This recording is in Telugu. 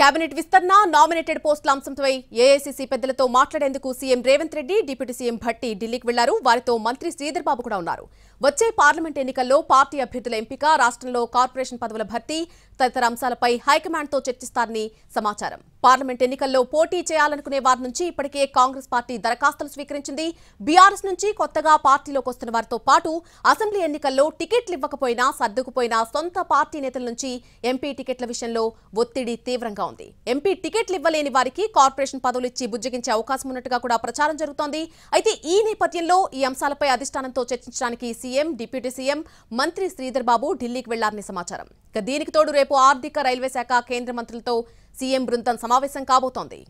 కేబినెట్ విస్తరణ నామినేటెడ్ పోస్టుల అంశంపై ఏఐసీసీ పెద్దలతో మాట్లాడేందుకు CM Revanth Reddy deputy CM Bhatti ఢిల్లీకి వెళ్లారు వారితో మంత్రి శ్రీధర్ బాబు కూడా ఉన్నారు వచ్చే పార్లమెంట్ ఎన్నికల్లో పార్టీ అభ్యర్థుల ఎంపిక రాష్ట్రంలో కార్పొరేషన్ పదవుల భర్తీ తదితర అంశాలపై హైకమాండ్తో చర్చిస్తారని సమాచారం పార్లమెంట్ ఎన్నికల్లో పోటీ చేయాలనుకునే వారి నుంచి ఇప్పటికే కాంగ్రెస్ పార్టీ దరఖాస్తులు స్వీకరించింది బీఆర్ఎస్ నుంచి కొత్తగా పార్టీలోకి వస్తున్న వారితో పాటు అసెంబ్లీ ఎన్నికల్లో టికెట్లు ఇవ్వకపోయినా సర్దుకుపోయినా సొంత పార్టీ నేతల నుంచి ఎంపీ టికెట్ల విషయంలో ఒత్తిడి తీవ్రంగా ఆందోళనగా ఉంది ఎంపీ టికెట్లు ఇవ్వలేని వారికి కార్పొరేషన్ పదవులు ఇచ్చి బుజ్జగించే అవకాశం ఉన్నట్టుగా కూడా ప్రచారం జరుగుతోంది అయితే ఈ నేపథ్యంలో ఈ అంశాలపై అధిష్టానంతో చర్చించడానికి సీఎం డిప్యూటీ సీఎం మంత్రి శ్రీధర్ బాబు ఢిల్లీకి వెళ్లారని సమాచారం ఇక దీనికి తోడు రేపు ఆర్థిక రైల్వే శాఖ కేంద్ర మంత్రులతో సీఎం బృందం సమావేశం కాబోతోంది